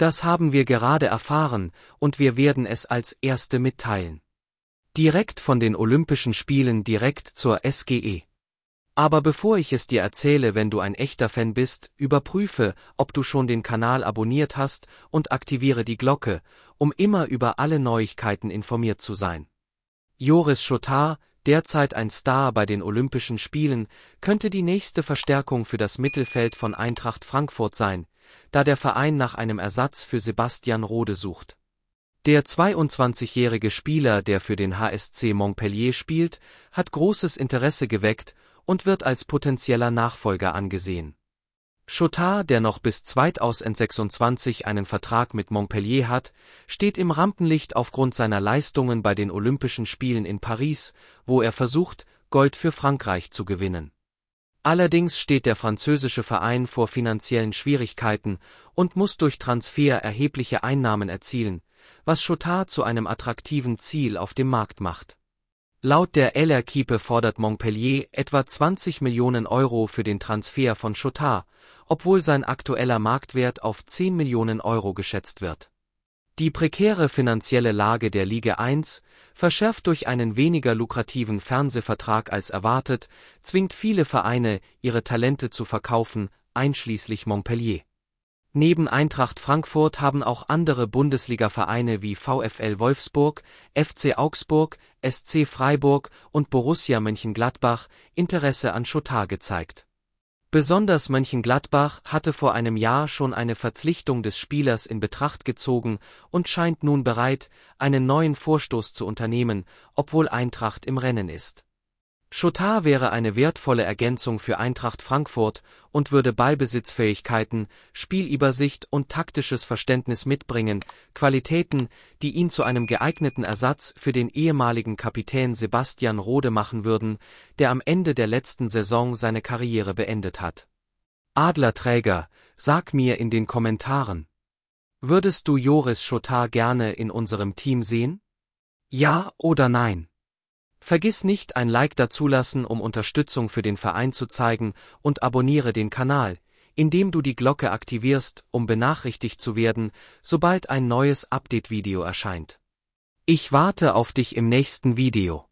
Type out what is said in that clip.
Das haben wir gerade erfahren, und wir werden es als Erste mitteilen. Direkt von den Olympischen Spielen direkt zur SGE. Aber bevor ich es dir erzähle, wenn du ein echter Fan bist, überprüfe, ob du schon den Kanal abonniert hast und aktiviere die Glocke, um immer über alle Neuigkeiten informiert zu sein. Joris Schotar, derzeit ein Star bei den Olympischen Spielen, könnte die nächste Verstärkung für das Mittelfeld von Eintracht Frankfurt sein, da der Verein nach einem Ersatz für Sebastian Rode sucht. Der 22-jährige Spieler, der für den HSC Montpellier spielt, hat großes Interesse geweckt und wird als potenzieller Nachfolger angesehen. Chotard, der noch bis 2026 einen Vertrag mit Montpellier hat, steht im Rampenlicht aufgrund seiner Leistungen bei den Olympischen Spielen in Paris, wo er versucht, Gold für Frankreich zu gewinnen Allerdings steht der französische Verein vor finanziellen Schwierigkeiten und muss durch Transfer erhebliche Einnahmen erzielen, was Chotard zu einem attraktiven Ziel auf dem Markt macht. Laut der LR-Kipe fordert Montpellier etwa 20 Millionen Euro für den Transfer von Chotard, obwohl sein aktueller Marktwert auf 10 Millionen Euro geschätzt wird die prekäre finanzielle Lage der Liga 1, verschärft durch einen weniger lukrativen Fernsehvertrag als erwartet, zwingt viele Vereine, ihre Talente zu verkaufen, einschließlich Montpellier. Neben Eintracht Frankfurt haben auch andere Bundesliga-Vereine wie VfL Wolfsburg, FC Augsburg, SC Freiburg und Borussia Mönchengladbach Interesse an Schotar gezeigt Besonders Mönchengladbach hatte vor einem Jahr schon eine Verpflichtung des Spielers in Betracht gezogen und scheint nun bereit, einen neuen Vorstoß zu unternehmen, obwohl Eintracht im Rennen ist Schotar wäre eine wertvolle Ergänzung für Eintracht Frankfurt und würde Ballbesitzfähigkeiten, Spielübersicht und taktisches Verständnis mitbringen, Qualitäten, die ihn zu einem geeigneten Ersatz für den ehemaligen Kapitän Sebastian Rode machen würden, der am Ende der letzten Saison seine Karriere beendet hat. Adlerträger, sag mir in den Kommentaren. Würdest du Joris Schotar gerne in unserem Team sehen? Ja oder nein? Vergiss nicht ein Like dazulassen, um Unterstützung für den Verein zu zeigen und abonniere den Kanal, indem du die Glocke aktivierst, um benachrichtigt zu werden, sobald ein neues Update-Video erscheint. Ich warte auf dich im nächsten Video.